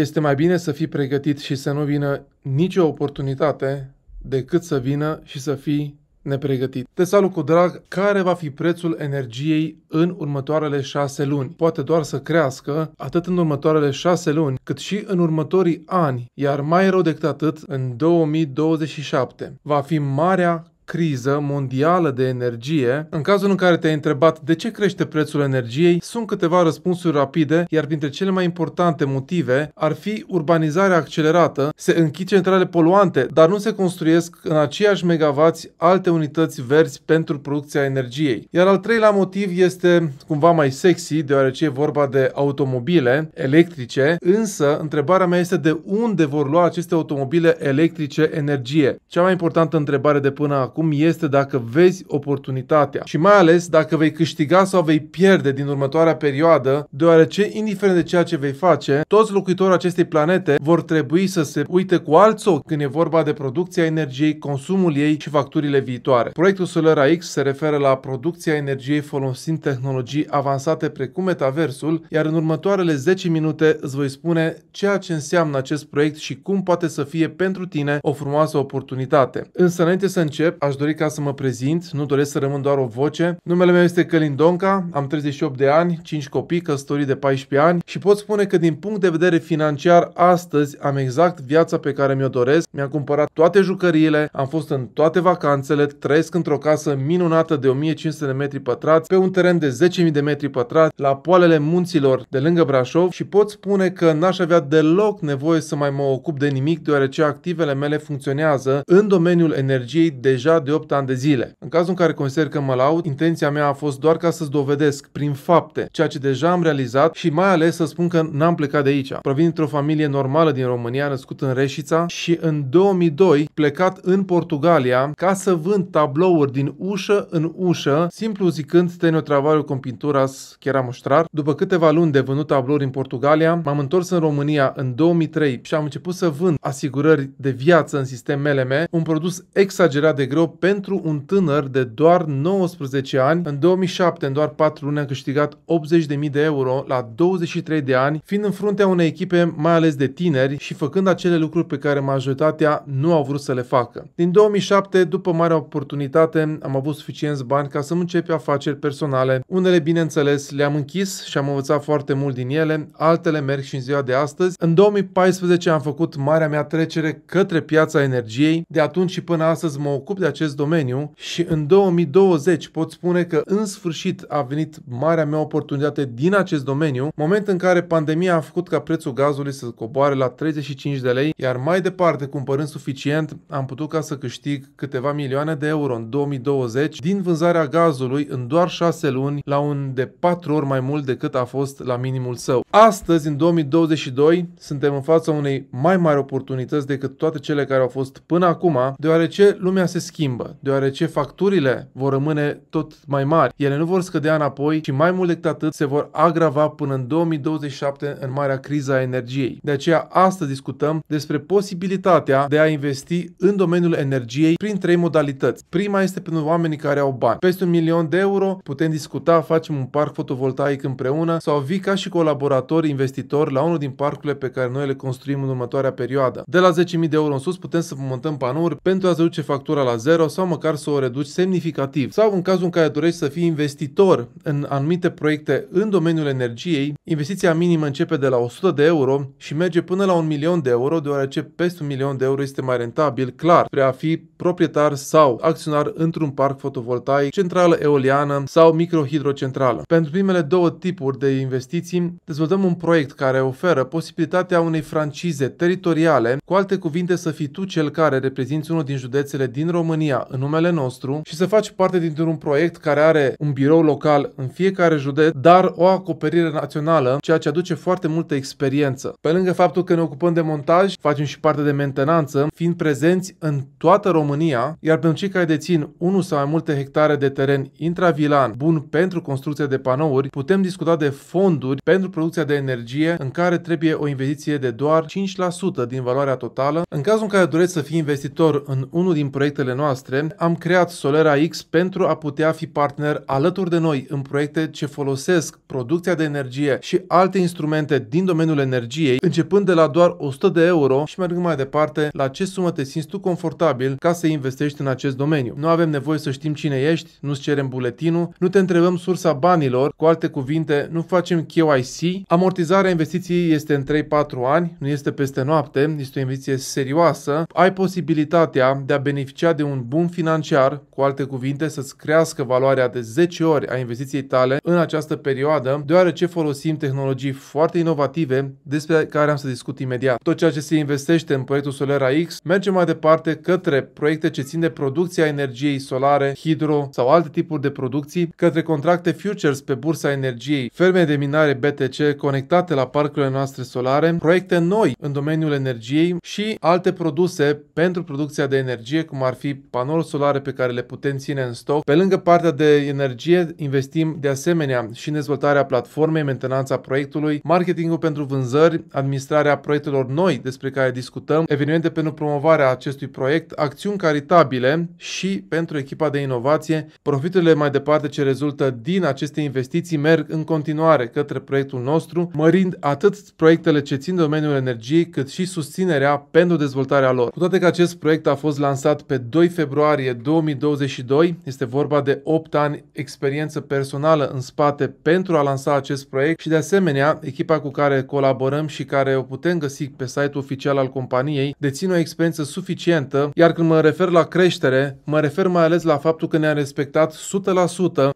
este mai bine să fii pregătit și să nu vină nicio oportunitate decât să vină și să fii nepregătit. Te salut cu drag! Care va fi prețul energiei în următoarele șase luni? Poate doar să crească atât în următoarele șase luni, cât și în următorii ani, iar mai rău decât atât în 2027. Va fi marea criză mondială de energie, în cazul în care te-ai întrebat de ce crește prețul energiei, sunt câteva răspunsuri rapide, iar printre cele mai importante motive ar fi urbanizarea accelerată, se închid centrale poluante, dar nu se construiesc în aceiași megavați alte unități verzi pentru producția energiei. Iar al treilea motiv este cumva mai sexy, deoarece e vorba de automobile electrice, însă întrebarea mea este de unde vor lua aceste automobile electrice energie. Cea mai importantă întrebare de până acum acum este dacă vezi oportunitatea și mai ales dacă vei câștiga sau vei pierde din următoarea perioadă, deoarece, indiferent de ceea ce vei face, toți locuitorii acestei planete vor trebui să se uite cu alți ochi când e vorba de producția energiei, consumul ei și facturile viitoare. Proiectul Solar X se referă la producția energiei folosind tehnologii avansate precum metaversul, iar în următoarele 10 minute îți voi spune ceea ce înseamnă acest proiect și cum poate să fie pentru tine o frumoasă oportunitate. Însă înainte să încep, aș dori ca să mă prezint, nu doresc să rămân doar o voce. Numele meu este Călin Donca, am 38 de ani, 5 copii, căsătorii de 14 ani și pot spune că din punct de vedere financiar astăzi am exact viața pe care mi-o doresc. Mi-am cumpărat toate jucăriile, am fost în toate vacanțele, trăiesc într-o casă minunată de 1500 de metri pătrați, pe un teren de 10.000 de metri pătrați, la poalele munților de lângă Brașov și pot spune că n-aș avea deloc nevoie să mai mă ocup de nimic deoarece activele mele funcționează în domeniul energiei deja deja de 8 ani de zile. În cazul în care consider că mă laud, intenția mea a fost doar ca să-ți dovedesc prin fapte ceea ce deja am realizat și mai ales să spun că n-am plecat de aici. Provin dintr-o familie normală din România, născut în Reșița și în 2002 plecat în Portugalia ca să vând tablouri din ușă în ușă, simplu zicând tenio trabalho cu pintura chiar am După câteva luni de vândut tablouri în Portugalia, m-am întors în România în 2003 și am început să vând asigurări de viață în sistem MLM, un produs exagerat de greu pentru un tânăr de doar 19 ani. În 2007, în doar 4 luni, a câștigat 80.000 de euro la 23 de ani, fiind în fruntea unei echipe mai ales de tineri și făcând acele lucruri pe care majoritatea nu au vrut să le facă. Din 2007, după marea oportunitate, am avut suficienți bani ca să încep afaceri personale. Unele, bineînțeles, le-am închis și am învățat foarte mult din ele, altele merg și în ziua de astăzi. În 2014 am făcut marea mea trecere către piața energiei, de atunci și până astăzi mă ocup de acest domeniu și în 2020 pot spune că în sfârșit a venit marea mea oportunitate din acest domeniu, moment în care pandemia a făcut ca prețul gazului să coboare la 35 de lei, iar mai departe, cumpărând suficient, am putut ca să câștig câteva milioane de euro în 2020 din vânzarea gazului în doar 6 luni la un de 4 ori mai mult decât a fost la minimul său. Astăzi, în 2022, suntem în fața unei mai mari oportunități decât toate cele care au fost până acum, deoarece lumea se schimbă schimbă, deoarece facturile vor rămâne tot mai mari. Ele nu vor scădea înapoi și mai mult decât atât se vor agrava până în 2027 în marea criza a energiei. De aceea astăzi discutăm despre posibilitatea de a investi în domeniul energiei prin trei modalități. Prima este pentru oamenii care au bani. Peste un milion de euro putem discuta, facem un parc fotovoltaic împreună sau vii ca și colaborator investitor la unul din parcurile pe care noi le construim în următoarea perioadă. De la 10.000 de euro în sus putem să montăm panouri pentru a reduce factura la 0 zero sau măcar să o reduci semnificativ. Sau în cazul în care dorești să fii investitor în anumite proiecte în domeniul energiei, investiția minimă începe de la 100 de euro și merge până la 1 milion de euro, deoarece peste 1 milion de euro este mai rentabil, clar, spre a fi proprietar sau acționar într-un parc fotovoltaic, centrală eoliană sau microhidrocentrală. Pentru primele două tipuri de investiții, dezvoltăm un proiect care oferă posibilitatea unei francize teritoriale, cu alte cuvinte să fii tu cel care reprezinți unul din județele din România România în numele nostru și să faci parte dintr-un proiect care are un birou local în fiecare județ, dar o acoperire națională, ceea ce aduce foarte multă experiență. Pe lângă faptul că ne ocupăm de montaj, facem și parte de mentenanță, fiind prezenți în toată România, iar pentru cei care dețin unul sau mai multe hectare de teren intravilan bun pentru construcția de panouri, putem discuta de fonduri pentru producția de energie în care trebuie o investiție de doar 5% din valoarea totală. În cazul în care doreți să fii investitor în unul din proiectele noastre, noastre, am creat Solera X pentru a putea fi partener alături de noi în proiecte ce folosesc producția de energie și alte instrumente din domeniul energiei, începând de la doar 100 de euro și mergând mai departe la ce sumă te simți tu confortabil ca să investești în acest domeniu. Nu avem nevoie să știm cine ești, nu-ți cerem buletinul, nu te întrebăm sursa banilor, cu alte cuvinte, nu facem KYC, amortizarea investiției este în 3-4 ani, nu este peste noapte, este o investiție serioasă, ai posibilitatea de a beneficia de un un bun financiar, cu alte cuvinte să-ți crească valoarea de 10 ori a investiției tale în această perioadă, deoarece folosim tehnologii foarte inovative despre care am să discut imediat. Tot ceea ce se investește în proiectul Solera X merge mai departe către proiecte ce țin de producția energiei solare, hidro sau alte tipuri de producții, către contracte futures pe bursa energiei, ferme de minare BTC conectate la parcurile noastre solare, proiecte noi în domeniul energiei și alte produse pentru producția de energie, cum ar fi panouri solare pe care le putem ține în stoc. Pe lângă partea de energie, investim de asemenea și în dezvoltarea platformei, mentenanța proiectului, marketingul pentru vânzări, administrarea proiectelor noi despre care discutăm, evenimente pentru promovarea acestui proiect, acțiuni caritabile și pentru echipa de inovație. Profiturile mai departe ce rezultă din aceste investiții merg în continuare către proiectul nostru, mărind atât proiectele ce țin domeniul energiei, cât și susținerea pentru dezvoltarea lor. Cu toate că acest proiect a fost lansat pe 2 februarie 2022. Este vorba de 8 ani experiență personală în spate pentru a lansa acest proiect și de asemenea echipa cu care colaborăm și care o putem găsi pe site-ul oficial al companiei dețin o experiență suficientă, iar când mă refer la creștere, mă refer mai ales la faptul că ne-am respectat 100%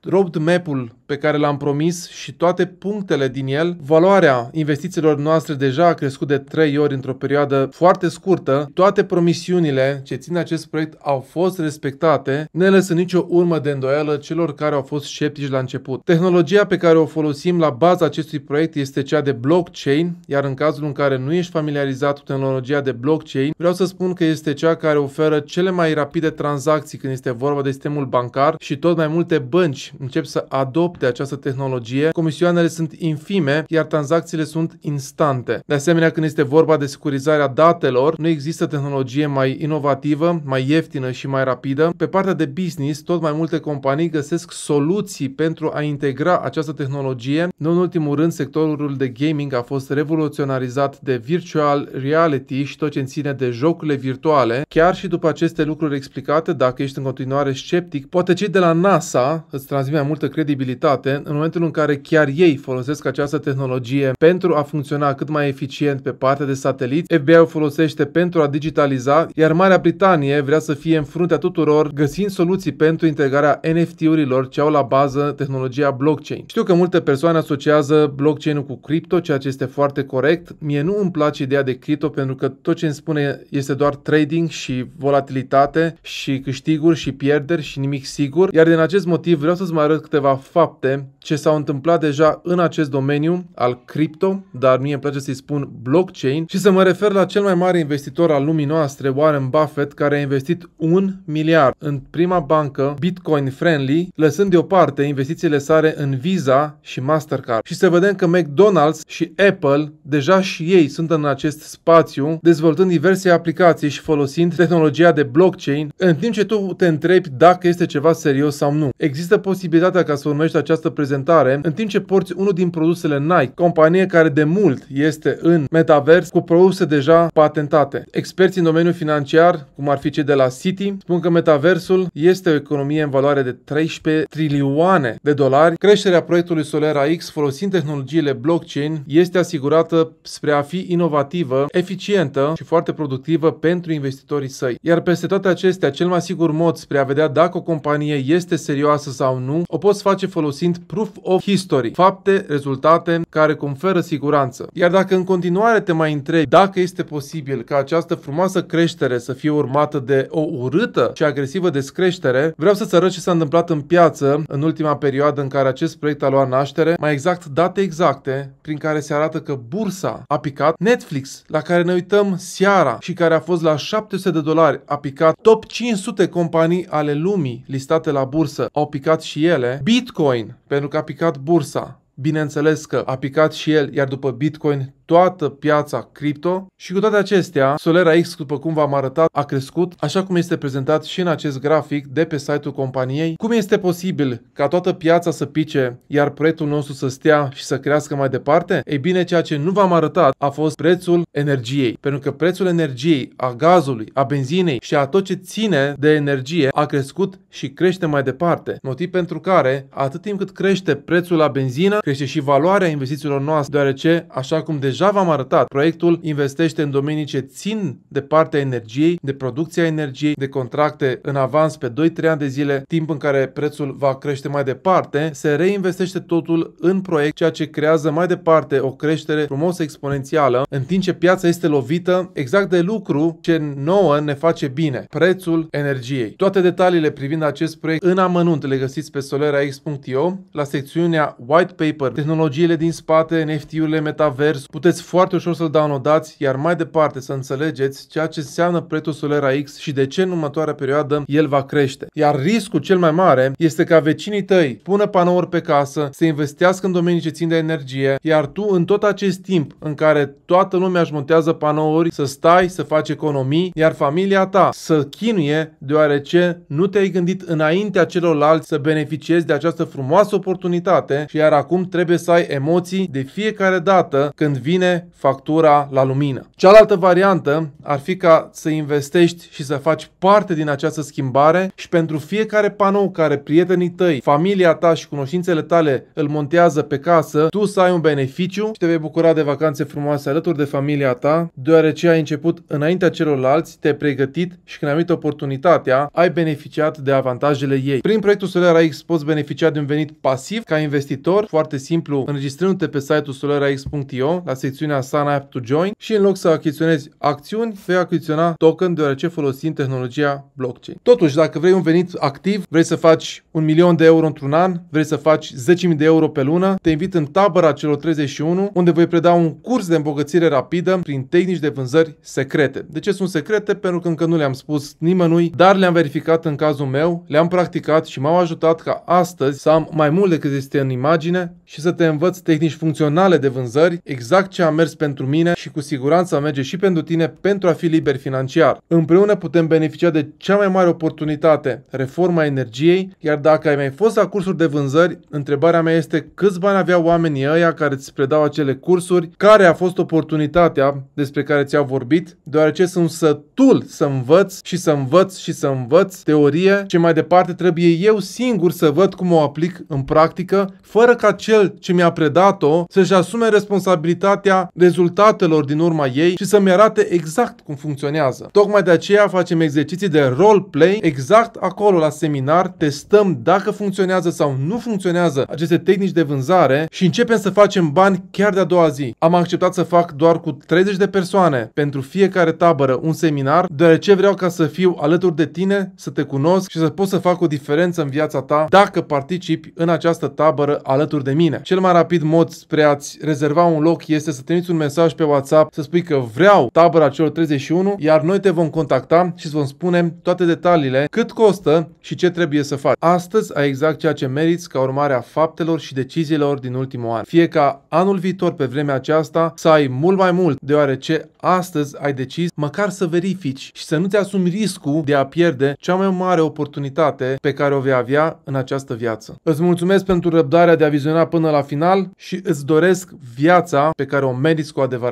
roadmap-ul pe care l-am promis și toate punctele din el, valoarea investițiilor noastre deja a crescut de 3 ori într-o perioadă foarte scurtă, toate promisiunile ce țin acest proiect au fost respectate, ne lăsă nicio urmă de îndoială celor care au fost sceptici la început. Tehnologia pe care o folosim la baza acestui proiect este cea de blockchain, iar în cazul în care nu ești familiarizat cu tehnologia de blockchain, vreau să spun că este cea care oferă cele mai rapide tranzacții când este vorba de sistemul bancar și tot mai multe bănci încep să adopte de această tehnologie, comisioanele sunt infime, iar tranzacțiile sunt instante. De asemenea, când este vorba de securizarea datelor, nu există tehnologie mai inovativă, mai ieftină și mai rapidă. Pe partea de business, tot mai multe companii găsesc soluții pentru a integra această tehnologie. Nu în ultimul rând, sectorul de gaming a fost revoluționarizat de virtual reality și tot ce ține de jocurile virtuale. Chiar și după aceste lucruri explicate, dacă ești în continuare sceptic, poate cei de la NASA îți transmit mai multă credibilitate utilitate în momentul în care chiar ei folosesc această tehnologie pentru a funcționa cât mai eficient pe partea de sateliți, fbi o folosește pentru a digitaliza, iar Marea Britanie vrea să fie în fruntea tuturor găsind soluții pentru integrarea NFT-urilor ce au la bază tehnologia blockchain. Știu că multe persoane asociază blockchain-ul cu cripto, ceea ce este foarte corect. Mie nu îmi place ideea de cripto pentru că tot ce îmi spune este doar trading și volatilitate și câștiguri și pierderi și nimic sigur. Iar din acest motiv vreau să-ți mai arăt câteva fapte fapte ce s-au întâmplat deja în acest domeniu al cripto, dar mie îmi place să-i spun blockchain și să mă refer la cel mai mare investitor al lumii noastre, Warren Buffett, care a investit un miliard în prima bancă Bitcoin Friendly, lăsând deoparte investițiile sale în Visa și Mastercard. Și să vedem că McDonald's și Apple deja și ei sunt în acest spațiu, dezvoltând diverse aplicații și folosind tehnologia de blockchain, în timp ce tu te întrebi dacă este ceva serios sau nu. Există posibilitatea ca să urmești această prezentare, în timp ce porți unul din produsele Nike, companie care de mult este în metavers cu produse deja patentate. Experții în domeniul financiar, cum ar fi cei de la Citi, spun că metaversul este o economie în valoare de 13 trilioane de dolari. Creșterea proiectului Solera X folosind tehnologiile blockchain este asigurată spre a fi inovativă, eficientă și foarte productivă pentru investitorii săi. Iar peste toate acestea, cel mai sigur mod spre a vedea dacă o companie este serioasă sau nu, o poți face folosind folosind Proof of History, fapte, rezultate care conferă siguranță. Iar dacă în continuare te mai întrebi dacă este posibil ca această frumoasă creștere să fie urmată de o urâtă și agresivă descreștere, vreau să-ți arăt ce s-a întâmplat în piață în ultima perioadă în care acest proiect a luat naștere, mai exact date exacte prin care se arată că bursa a picat, Netflix, la care ne uităm seara și care a fost la 700 de dolari, a picat top 500 companii ale lumii listate la bursă, au picat și ele, Bitcoin, Bitcoin pentru că a picat bursa. Bineînțeles că a picat și el, iar după Bitcoin toată piața cripto și cu toate acestea, Solera X, după cum v-am arătat, a crescut, așa cum este prezentat și în acest grafic de pe site-ul companiei. Cum este posibil ca toată piața să pice, iar proiectul nostru să stea și să crească mai departe? Ei bine, ceea ce nu v-am arătat a fost prețul energiei, pentru că prețul energiei, a gazului, a benzinei și a tot ce ține de energie a crescut și crește mai departe. Motiv pentru care, atât timp cât crește prețul la benzină, crește și valoarea investițiilor noastre, deoarece, așa cum deja Deja v-am arătat, proiectul investește în domenii ce țin de partea energiei, de producția energiei, de contracte în avans pe 2-3 ani de zile, timp în care prețul va crește mai departe, se reinvestește totul în proiect, ceea ce creează mai departe o creștere frumos exponențială, în timp ce piața este lovită exact de lucru ce nouă ne face bine, prețul energiei. Toate detaliile privind acest proiect în amănunt le găsiți pe solerax.io la secțiunea White Paper, tehnologiile din spate, NFT-urile, metavers, Puteți foarte ușor să-l downloadați, iar mai departe să înțelegeți ceea ce înseamnă prețul Solera X și de ce în următoarea perioadă el va crește. Iar riscul cel mai mare este ca vecinii tăi pună panouri pe casă, să investească în domenii ce țin de energie, iar tu în tot acest timp în care toată lumea își montează panouri, să stai, să faci economii, iar familia ta să chinuie deoarece nu te-ai gândit înaintea celorlalți să beneficiezi de această frumoasă oportunitate și iar acum trebuie să ai emoții de fiecare dată când vii vine factura la lumină. Cealaltă variantă ar fi ca să investești și să faci parte din această schimbare și pentru fiecare panou care prietenii tăi, familia ta și cunoștințele tale îl montează pe casă, tu să ai un beneficiu și te vei bucura de vacanțe frumoase alături de familia ta, deoarece ai început înaintea celorlalți, te-ai pregătit și când ai avut oportunitatea, ai beneficiat de avantajele ei. Prin proiectul Solera X poți beneficia de un venit pasiv ca investitor, foarte simplu, înregistrându-te pe site-ul solerax.io la secțiunea Sign Up to Join și în loc să achiziționezi acțiuni, vei achiziționa token deoarece folosim tehnologia blockchain. Totuși, dacă vrei un venit activ, vrei să faci un milion de euro într-un an, vrei să faci 10.000 de euro pe lună, te invit în tabăra celor 31, unde voi preda un curs de îmbogățire rapidă prin tehnici de vânzări secrete. De ce sunt secrete? Pentru că încă nu le-am spus nimănui, dar le-am verificat în cazul meu, le-am practicat și m-au ajutat ca astăzi să am mai mult decât este în imagine și să te învăț tehnici funcționale de vânzări, exact ce a mers pentru mine și cu siguranță merge și pentru tine pentru a fi liber financiar. Împreună putem beneficia de cea mai mare oportunitate, reforma energiei, iar dacă ai mai fost la cursuri de vânzări, întrebarea mea este câți bani aveau oamenii ăia care îți predau acele cursuri, care a fost oportunitatea despre care ți-au vorbit, deoarece sunt sătul să învăț și să învăț și să învăț teorie, ce mai departe trebuie eu singur să văd cum o aplic în practică, fără ca cel ce mi-a predat-o să-și asume responsabilitatea calitatea rezultatelor din urma ei și să-mi arate exact cum funcționează. Tocmai de aceea facem exerciții de role-play exact acolo la seminar, testăm dacă funcționează sau nu funcționează aceste tehnici de vânzare și începem să facem bani chiar de-a doua zi. Am acceptat să fac doar cu 30 de persoane pentru fiecare tabără un seminar, deoarece vreau ca să fiu alături de tine, să te cunosc și să pot să fac o diferență în viața ta dacă participi în această tabără alături de mine. Cel mai rapid mod spre a-ți rezerva un loc este să trimiți un mesaj pe WhatsApp, să spui că vreau tabăra celor 31, iar noi te vom contacta și îți vom spune toate detaliile, cât costă și ce trebuie să faci. Astăzi ai exact ceea ce meriți ca urmare a faptelor și deciziilor din ultimul an. Fie ca anul viitor pe vremea aceasta să ai mult mai mult, deoarece astăzi ai decis măcar să verifici și să nu-ți asumi riscul de a pierde cea mai mare oportunitate pe care o vei avea în această viață. Îți mulțumesc pentru răbdarea de a viziona până la final și îți doresc viața pe care care o meriți cu adevărat.